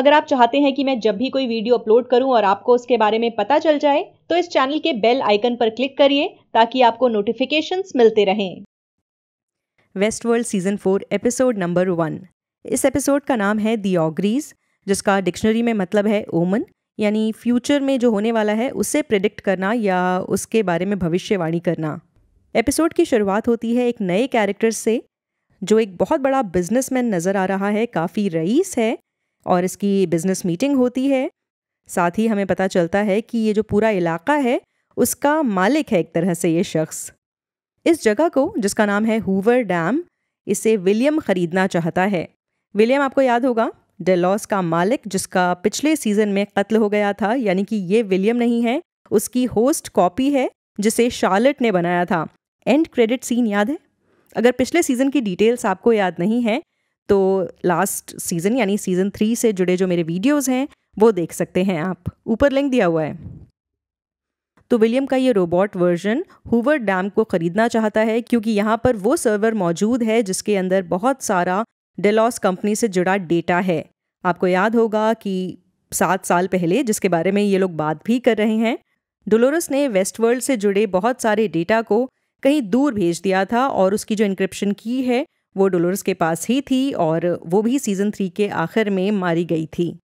अगर आप चाहते हैं कि मैं जब भी कोई वीडियो अपलोड करूं और आपको उसके बारे में पता चल जाए तो इस चैनल के बेल आइकन पर क्लिक करिए ताकि आपको नोटिफिकेशन मिलते रहें Westworld season four episode number one इस एपिसोड का नाम है दी ऑग्रीज जिसका डिक्शनरी में मतलब है ओमन यानी फ्यूचर में जो होने वाला है उसे प्रिडिक्ट करना या उसके बारे में भविष्यवाणी करना एपिसोड की शुरुआत होती है एक नए कैरेक्टर से जो एक बहुत बड़ा बिजनेसमैन नज़र आ रहा है काफ़ी रईस है और इसकी बिज़नेस मीटिंग होती है साथ ही हमें पता चलता है कि ये जो पूरा इलाका है उसका मालिक है एक तरह से ये शख्स इस जगह को जिसका नाम है हूवर डैम इसे विलियम ख़रीदना चाहता है विलियम आपको याद होगा डेलॉस का मालिक जिसका पिछले सीज़न में कत्ल हो गया था यानी कि ये विलियम नहीं है उसकी होस्ट कॉपी है जिसे शार्लेट ने बनाया था एंड क्रेडिट सीन याद है अगर पिछले सीज़न की डिटेल्स आपको याद नहीं है तो लास्ट सीज़न यानी सीज़न थ्री से जुड़े जो मेरे वीडियोस हैं वो देख सकते हैं आप ऊपर लिंक दिया हुआ है तो विलियम का ये रोबोट वर्जन हुवर डैम को ख़रीदना चाहता है क्योंकि यहाँ पर वो सर्वर मौजूद है जिसके अंदर बहुत सारा डेलॉस कंपनी से जुड़ा डेटा है आपको याद होगा कि सात साल पहले जिसके बारे में ये लोग बात भी कर रहे हैं डोलोरस ने वेस्ट वर्ल्ड से जुड़े बहुत सारे डेटा को कहीं दूर भेज दिया था और उसकी जो इंक्रिप्शन की है वो डोलोरस के पास ही थी और वो भी सीज़न थ्री के आखिर में मारी गई थी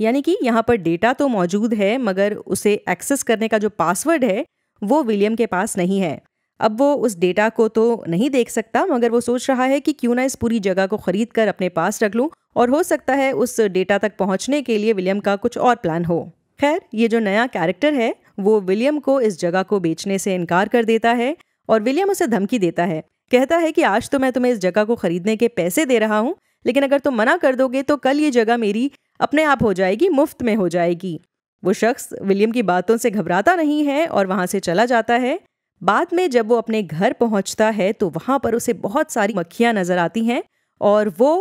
यानी कि यहाँ पर डेटा तो मौजूद है मगर उसे एक्सेस करने का जो पासवर्ड है वो विलियम के पास नहीं है अब वो उस डेटा को तो नहीं देख सकता मगर वो सोच रहा है कि क्यों ना इस पूरी जगह को ख़रीद कर अपने पास रख लूँ और हो सकता है उस डेटा तक पहुँचने के लिए विलियम का कुछ और प्लान हो खैर ये जो नया कैरेक्टर है वो विलियम को इस जगह को बेचने से इनकार कर देता है और विलियम उसे धमकी देता है कहता है कि आज तो मैं तुम्हें इस जगह को खरीदने के पैसे दे रहा हूँ लेकिन अगर तुम मना कर दोगे तो कल ये जगह मेरी अपने आप हो जाएगी मुफ्त में हो जाएगी वो शख्स विलियम की बातों से घबराता नहीं है और वहाँ से चला जाता है बाद में जब वो अपने घर पहुँचता है तो वहाँ पर उसे बहुत सारी मक्खियाँ नज़र आती हैं और वो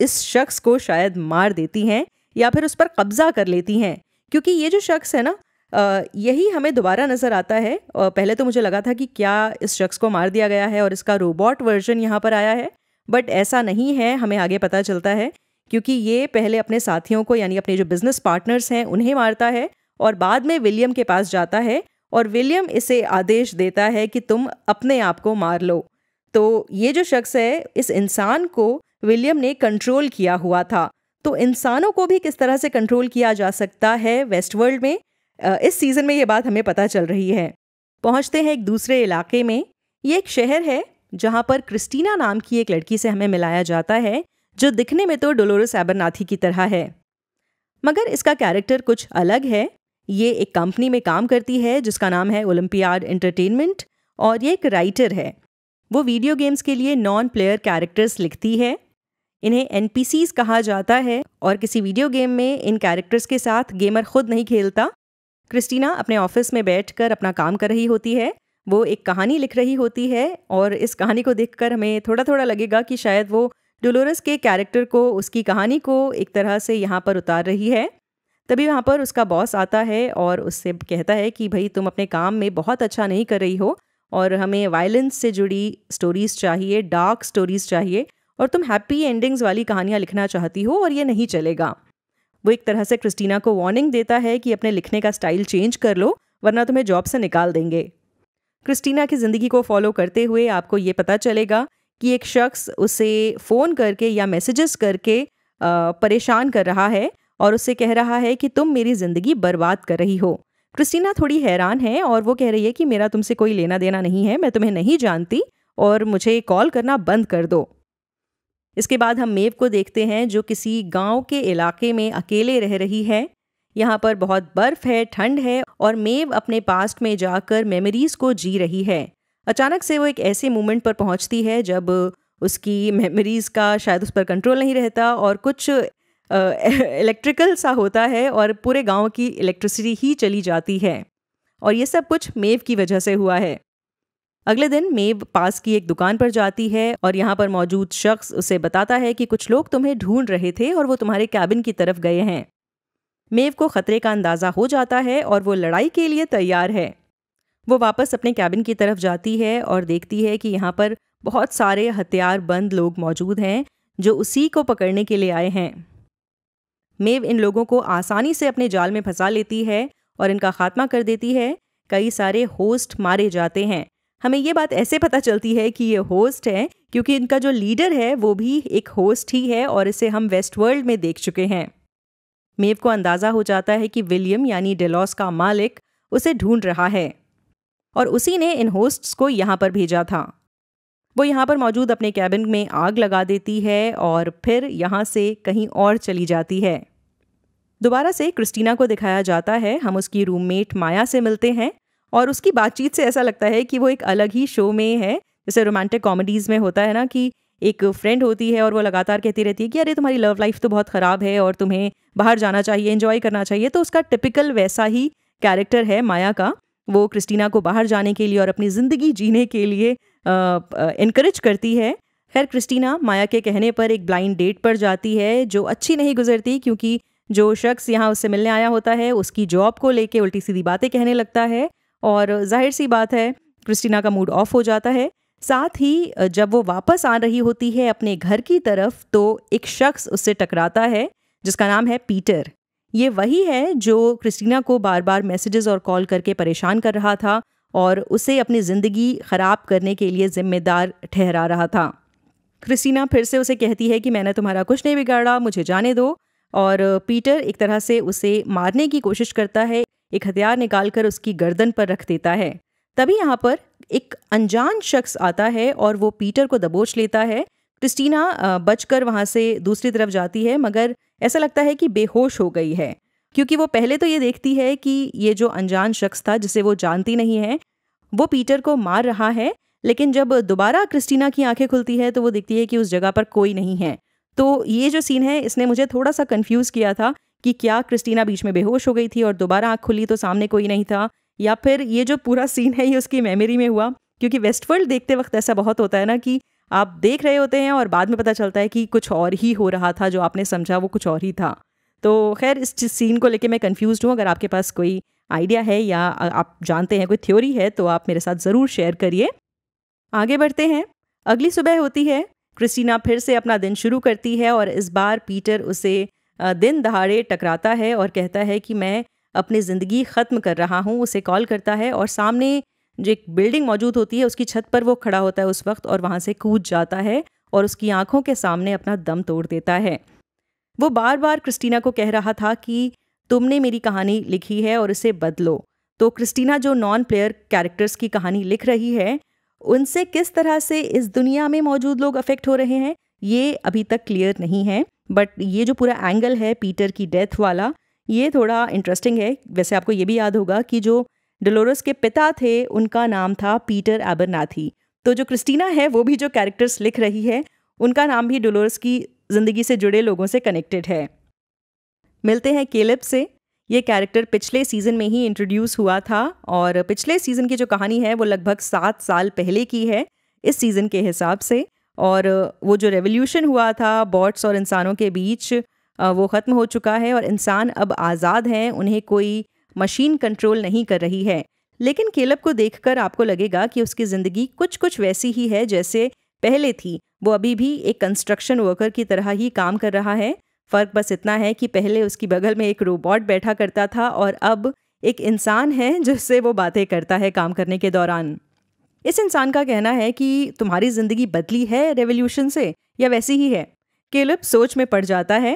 इस शख्स को शायद मार देती हैं या फिर उस पर कब्जा कर लेती हैं क्योंकि ये जो शख्स है ना यही हमें दोबारा नज़र आता है पहले तो मुझे लगा था कि क्या इस शख्स को मार दिया गया है और इसका रोबोट वर्जन यहाँ पर आया है बट ऐसा नहीं है हमें आगे पता चलता है क्योंकि ये पहले अपने साथियों को यानी अपने जो बिजनेस पार्टनर्स हैं उन्हें मारता है और बाद में विलियम के पास जाता है और विलियम इसे आदेश देता है कि तुम अपने आप को मार लो तो ये जो शख्स है इस इंसान को विलियम ने कंट्रोल किया हुआ था तो इंसानों को भी किस तरह से कंट्रोल किया जा सकता है वेस्ट वर्ल्ड में इस सीज़न में ये बात हमें पता चल रही है पहुँचते हैं एक दूसरे इलाके में ये एक शहर है जहाँ पर क्रिस्टीना नाम की एक लड़की से हमें मिलाया जाता है जो दिखने में तो डोलोरस एबरनाथी की तरह है मगर इसका कैरेक्टर कुछ अलग है ये एक कंपनी में काम करती है जिसका नाम है ओलम्पियाड एंटरटेनमेंट और ये एक राइटर है वो वीडियो गेम्स के लिए नॉन प्लेयर कैरेक्टर्स लिखती है इन्हें एन कहा जाता है और किसी वीडियो गेम में इन कैरेक्टर्स के साथ गेमर खुद नहीं खेलता क्रिस्टीना अपने ऑफिस में बैठकर अपना काम कर रही होती है वो एक कहानी लिख रही होती है और इस कहानी को देखकर हमें थोड़ा थोड़ा लगेगा कि शायद वो डोलोरस के कैरेक्टर को उसकी कहानी को एक तरह से यहाँ पर उतार रही है तभी वहाँ पर उसका बॉस आता है और उससे कहता है कि भाई तुम अपने काम में बहुत अच्छा नहीं कर रही हो और हमें वायलेंस से जुड़ी स्टोरीज़ चाहिए डार्क स्टोरीज़ चाहिए और तुम हैप्पी एंडिंग्स वाली कहानियाँ लिखना चाहती हो और ये नहीं चलेगा वो एक तरह से क्रिस्टीना को वार्निंग देता है कि अपने लिखने का स्टाइल चेंज कर लो वरना तुम्हें जॉब से निकाल देंगे क्रिस्टीना की ज़िंदगी को फॉलो करते हुए आपको ये पता चलेगा कि एक शख्स उसे फ़ोन करके या मैसेजेस करके परेशान कर रहा है और उससे कह रहा है कि तुम मेरी ज़िंदगी बर्बाद कर रही हो क्रिस्टीना थोड़ी हैरान है और वो कह रही है कि मेरा तुमसे कोई लेना देना नहीं है मैं तुम्हें नहीं जानती और मुझे कॉल करना बंद कर दो इसके बाद हम मेव को देखते हैं जो किसी गांव के इलाके में अकेले रह रही है यहाँ पर बहुत बर्फ है ठंड है और मेव अपने पास्ट में जाकर मेमोरीज को जी रही है अचानक से वो एक ऐसे मोमेंट पर पहुँचती है जब उसकी मेमोरीज का शायद उस पर कंट्रोल नहीं रहता और कुछ इलेक्ट्रिकल सा होता है और पूरे गांव की इलेक्ट्रिसिटी ही चली जाती है और ये सब कुछ मेव की वजह से हुआ है अगले दिन मेव पास की एक दुकान पर जाती है और यहाँ पर मौजूद शख्स उसे बताता है कि कुछ लोग तुम्हें ढूंढ रहे थे और वो तुम्हारे कैबिन की तरफ गए हैं मेव को खतरे का अंदाज़ा हो जाता है और वो लड़ाई के लिए तैयार है वो वापस अपने कैबिन की तरफ जाती है और देखती है कि यहाँ पर बहुत सारे हथियार बंद लोग मौजूद हैं जो उसी को पकड़ने के लिए आए हैं मेव इन लोगों को आसानी से अपने जाल में फंसा लेती है और इनका खात्मा कर देती है कई सारे होस्ट मारे जाते हैं हमें ये बात ऐसे पता चलती है कि ये होस्ट हैं क्योंकि इनका जो लीडर है वो भी एक होस्ट ही है और इसे हम वेस्ट वर्ल्ड में देख चुके हैं मेव को अंदाज़ा हो जाता है कि विलियम यानी डेलॉस का मालिक उसे ढूंढ रहा है और उसी ने इन होस्ट्स को यहाँ पर भेजा था वो यहाँ पर मौजूद अपने कैबिन में आग लगा देती है और फिर यहाँ से कहीं और चली जाती है दोबारा से क्रिस्टीना को दिखाया जाता है हम उसकी रूममेट माया से मिलते हैं और उसकी बातचीत से ऐसा लगता है कि वो एक अलग ही शो में है जैसे रोमांटिक कॉमेडीज़ में होता है ना कि एक फ्रेंड होती है और वो लगातार कहती रहती है कि अरे तुम्हारी लव लाइफ तो बहुत ख़राब है और तुम्हें बाहर जाना चाहिए इन्जॉय करना चाहिए तो उसका टिपिकल वैसा ही कैरेक्टर है माया का वो क्रिस्टीना को बाहर जाने के लिए और अपनी ज़िंदगी जीने के लिए इनक्रेज करती है खैर क्रिस्टीना माया के कहने पर एक ब्लाइंड डेट पर जाती है जो अच्छी नहीं गुजरती क्योंकि जो शख्स यहाँ उससे मिलने आया होता है उसकी जॉब को लेके उल्टी सीधी बातें कहने लगता है और जाहिर सी बात है क्रिस्टीना का मूड ऑफ हो जाता है साथ ही जब वो वापस आ रही होती है अपने घर की तरफ तो एक शख्स उससे टकराता है जिसका नाम है पीटर ये वही है जो क्रिस्टीना को बार बार मैसेजेस और कॉल करके परेशान कर रहा था और उसे अपनी ज़िंदगी ख़राब करने के लिए ज़िम्मेदार ठहरा रहा था क्रिस्टीना फिर से उसे कहती है कि मैंने तुम्हारा कुछ नहीं बिगाड़ा मुझे जाने दो और पीटर एक तरह से उसे मारने की कोशिश करता है एक हथियार निकालकर उसकी गर्दन पर रख देता है तभी यहाँ पर एक अनजान शख्स आता है और वो पीटर को दबोच लेता है क्रिस्टीना बचकर वहाँ से दूसरी तरफ जाती है मगर ऐसा लगता है कि बेहोश हो गई है क्योंकि वो पहले तो ये देखती है कि ये जो अनजान शख्स था जिसे वो जानती नहीं है वो पीटर को मार रहा है लेकिन जब दोबारा क्रिस्टीना की आंखें खुलती है तो वो देखती है कि उस जगह पर कोई नहीं है तो ये जो सीन है इसने मुझे थोड़ा सा कन्फ्यूज़ किया था कि क्या क्रिस्टीना बीच में बेहोश हो गई थी और दोबारा आँख खुली तो सामने कोई नहीं था या फिर ये जो पूरा सीन है ये उसकी मेमोरी में हुआ क्योंकि वेस्ट वर्ल्ड देखते वक्त ऐसा बहुत होता है ना कि आप देख रहे होते हैं और बाद में पता चलता है कि कुछ और ही हो रहा था जो आपने समझा वो कुछ और ही था तो खैर इस सीन को लेके मैं कंफ्यूज हूँ अगर आपके पास कोई आइडिया है या आप जानते हैं कोई थ्योरी है तो आप मेरे साथ ज़रूर शेयर करिए आगे बढ़ते हैं अगली सुबह होती है क्रिस्टीना फिर से अपना दिन शुरू करती है और इस बार पीटर उसे दिन दहाड़े टकराता है और कहता है कि मैं अपनी ज़िंदगी ख़त्म कर रहा हूँ उसे कॉल करता है और सामने जो एक बिल्डिंग मौजूद होती है उसकी छत पर वो खड़ा होता है उस वक्त और वहाँ से कूद जाता है और उसकी आंखों के सामने अपना दम तोड़ देता है वो बार बार क्रिस्टीना को कह रहा था कि तुमने मेरी कहानी लिखी है और इसे बदलो तो क्रिस्टीना जो नॉन प्लेयर कैरेक्टर्स की कहानी लिख रही है उनसे किस तरह से इस दुनिया में मौजूद लोग अफेक्ट हो रहे हैं ये अभी तक क्लियर नहीं है बट ये जो पूरा एंगल है पीटर की डेथ वाला ये थोड़ा इंटरेस्टिंग है वैसे आपको ये भी याद होगा कि जो डोलोरस के पिता थे उनका नाम था पीटर एबरनाथी तो जो क्रिस्टीना है वो भी जो कैरेक्टर्स लिख रही है उनका नाम भी डोलोरस की ज़िंदगी से जुड़े लोगों से कनेक्टेड है मिलते हैं केलिप से ये कैरेक्टर पिछले सीज़न में ही इंट्रोड्यूस हुआ था और पिछले सीज़न की जो कहानी है वो लगभग सात साल पहले की है इस सीज़न के हिसाब से और वो जो रेवोल्यूशन हुआ था बॉट्स और इंसानों के बीच वो ख़त्म हो चुका है और इंसान अब आज़ाद हैं उन्हें कोई मशीन कंट्रोल नहीं कर रही है लेकिन केलब को देखकर आपको लगेगा कि उसकी ज़िंदगी कुछ कुछ वैसी ही है जैसे पहले थी वो अभी भी एक कंस्ट्रक्शन वर्कर की तरह ही काम कर रहा है फ़र्क बस इतना है कि पहले उसकी बगल में एक रोबोट बैठा करता था और अब एक इंसान है जिससे वो बातें करता है काम करने के दौरान इस इंसान का कहना है कि तुम्हारी ज़िंदगी बदली है रेवोल्यूशन से या वैसी ही है केलप सोच में पड़ जाता है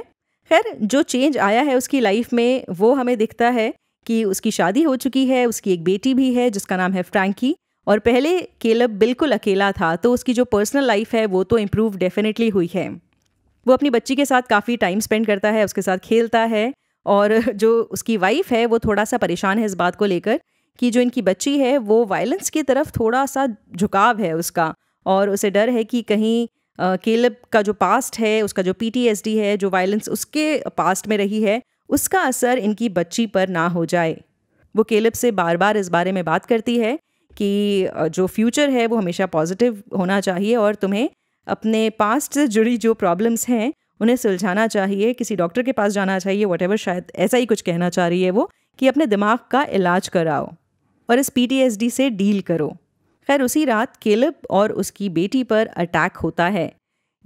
खैर जो चेंज आया है उसकी लाइफ में वो हमें दिखता है कि उसकी शादी हो चुकी है उसकी एक बेटी भी है जिसका नाम है फ्रैंकी और पहले केलब बिल्कुल अकेला था तो उसकी जो पर्सनल लाइफ है वो तो इम्प्रूव डेफिनेटली हुई है वो अपनी बच्ची के साथ काफ़ी टाइम स्पेंड करता है उसके साथ खेलता है और जो उसकी वाइफ है वो थोड़ा सा परेशान है इस बात को लेकर कि जो इनकी बच्ची है वो वायलेंस की तरफ थोड़ा सा झुकाव है उसका और उसे डर है कि कहीं केलब का जो पास्ट है उसका जो पीटीएसडी है जो वायलेंस उसके पास्ट में रही है उसका असर इनकी बच्ची पर ना हो जाए वो केलब से बार बार इस बारे में बात करती है कि जो फ्यूचर है वो हमेशा पॉजिटिव होना चाहिए और तुम्हें अपने पास्ट से जुड़ी जो प्रॉब्लम्स हैं उन्हें सुलझाना चाहिए किसी डॉक्टर के पास जाना चाहिए वट शायद ऐसा ही कुछ कहना चाह रही है वो कि अपने दिमाग का इलाज कराओ और इस पी से डील करो खैर उसी रात केलब और उसकी बेटी पर अटैक होता है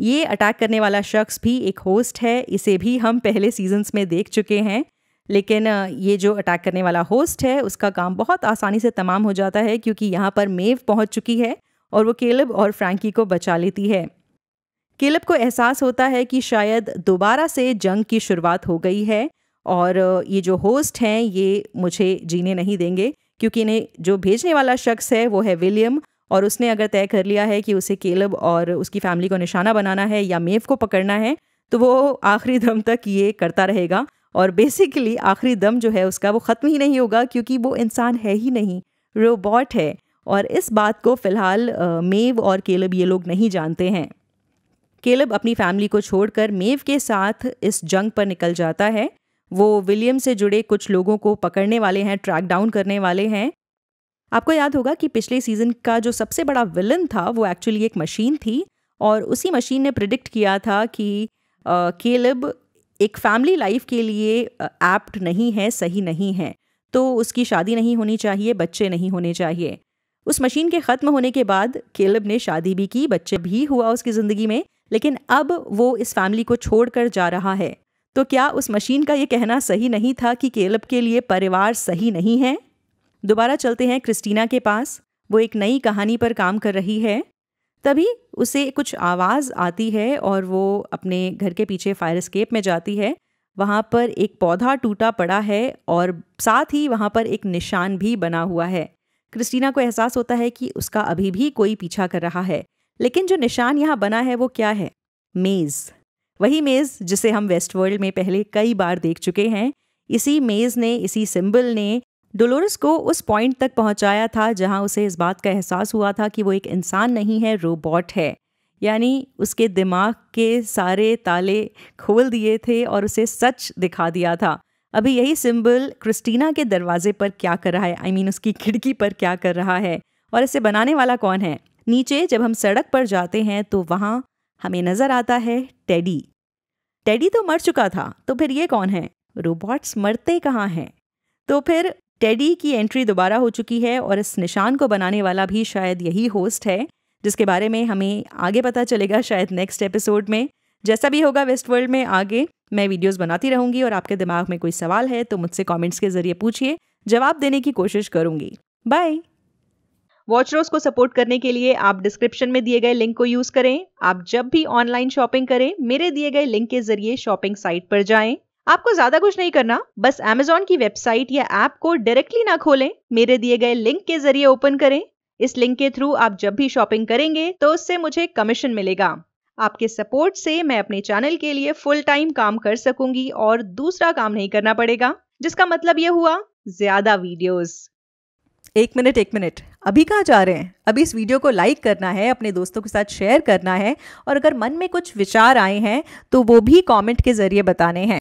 ये अटैक करने वाला शख्स भी एक होस्ट है इसे भी हम पहले सीजन्स में देख चुके हैं लेकिन ये जो अटैक करने वाला होस्ट है उसका काम बहुत आसानी से तमाम हो जाता है क्योंकि यहाँ पर मेव पहुँच चुकी है और वो केलब और फ्रैंकी को बचा लेती है केलब को एहसास होता है कि शायद दोबारा से जंग की शुरुआत हो गई है और ये जो होस्ट हैं ये मुझे जीने नहीं देंगे क्योंकि इन्हें जो भेजने वाला शख्स है वो है विलियम और उसने अगर तय कर लिया है कि उसे केलब और उसकी फैमिली को निशाना बनाना है या मेव को पकड़ना है तो वो आखिरी दम तक ये करता रहेगा और बेसिकली आखिरी दम जो है उसका वो ख़त्म ही नहीं होगा क्योंकि वो इंसान है ही नहीं रोबोट है और इस बात को फ़िलहाल मेव और केलब ये लोग नहीं जानते हैं केलब अपनी फैमिली को छोड़कर मेव के साथ इस जंग पर निकल जाता है वो विलियम से जुड़े कुछ लोगों को पकड़ने वाले हैं ट्रैक डाउन करने वाले हैं आपको याद होगा कि पिछले सीजन का जो सबसे बड़ा विलन था वो एक्चुअली एक मशीन थी और उसी मशीन ने प्रिडिक्ट किया था कि केलब एक फैमिली लाइफ के लिए एप्ट नहीं है सही नहीं है तो उसकी शादी नहीं होनी चाहिए बच्चे नहीं होने चाहिए उस मशीन के ख़त्म होने के बाद केलब ने शादी भी की बच्चे भी हुआ उसकी ज़िंदगी में लेकिन अब वो इस फैमिली को छोड़कर जा रहा है तो क्या उस मशीन का ये कहना सही नहीं था कि केलब के लिए परिवार सही नहीं है दोबारा चलते हैं क्रिस्टीना के पास वो एक नई कहानी पर काम कर रही है तभी उसे कुछ आवाज़ आती है और वो अपने घर के पीछे फायर स्केप में जाती है वहाँ पर एक पौधा टूटा पड़ा है और साथ ही वहाँ पर एक निशान भी बना हुआ है क्रिस्टीना को एहसास होता है कि उसका अभी भी कोई पीछा कर रहा है लेकिन जो निशान यहाँ बना है वो क्या है मेज़ वही मेज़ जिसे हम वेस्ट वर्ल्ड में पहले कई बार देख चुके हैं इसी मेज़ ने इसी सिंबल ने डोलोरस को उस पॉइंट तक पहुंचाया था जहां उसे इस बात का एहसास हुआ था कि वो एक इंसान नहीं है रोबोट है यानी उसके दिमाग के सारे ताले खोल दिए थे और उसे सच दिखा दिया था अभी यही सिंबल क्रिस्टीना के दरवाजे पर क्या कर रहा है आई I मीन mean, उसकी खिड़की पर क्या कर रहा है और इसे बनाने वाला कौन है नीचे जब हम सड़क पर जाते हैं तो वहाँ हमें नज़र आता है टेडी टेडी तो मर चुका था तो फिर ये कौन है रोबोट्स मरते कहाँ हैं तो फिर टेडी की एंट्री दोबारा हो चुकी है और इस निशान को बनाने वाला भी शायद यही होस्ट है जिसके बारे में हमें आगे पता चलेगा शायद नेक्स्ट एपिसोड में जैसा भी होगा वेस्ट वर्ल्ड में आगे मैं वीडियोस बनाती रहूंगी और आपके दिमाग में कोई सवाल है तो मुझसे कमेंट्स के जरिए पूछिए जवाब देने की कोशिश करूंगी बाय वॉचरोज को सपोर्ट करने के लिए आप डिस्क्रिप्शन में दिए गए लिंक को यूज करें आप जब भी ऑनलाइन शॉपिंग करें मेरे दिए गए लिंक के जरिए शॉपिंग साइट पर जाएं आपको ज्यादा कुछ नहीं करना बस एमेजोन की वेबसाइट या ऐप को डायरेक्टली ना खोलें मेरे दिए गए लिंक के जरिए ओपन करें इस लिंक के थ्रू आप जब भी शॉपिंग करेंगे तो उससे मुझे कमीशन मिलेगा आपके सपोर्ट से मैं अपने चैनल के लिए फुल टाइम काम कर सकूंगी और दूसरा काम नहीं करना पड़ेगा जिसका मतलब ये हुआ ज्यादा वीडियोस एक मिनट एक मिनट अभी कहाँ जा रहे हैं अभी इस वीडियो को लाइक करना है अपने दोस्तों के साथ शेयर करना है और अगर मन में कुछ विचार आए हैं तो वो भी कमेंट के ज़रिए बताने हैं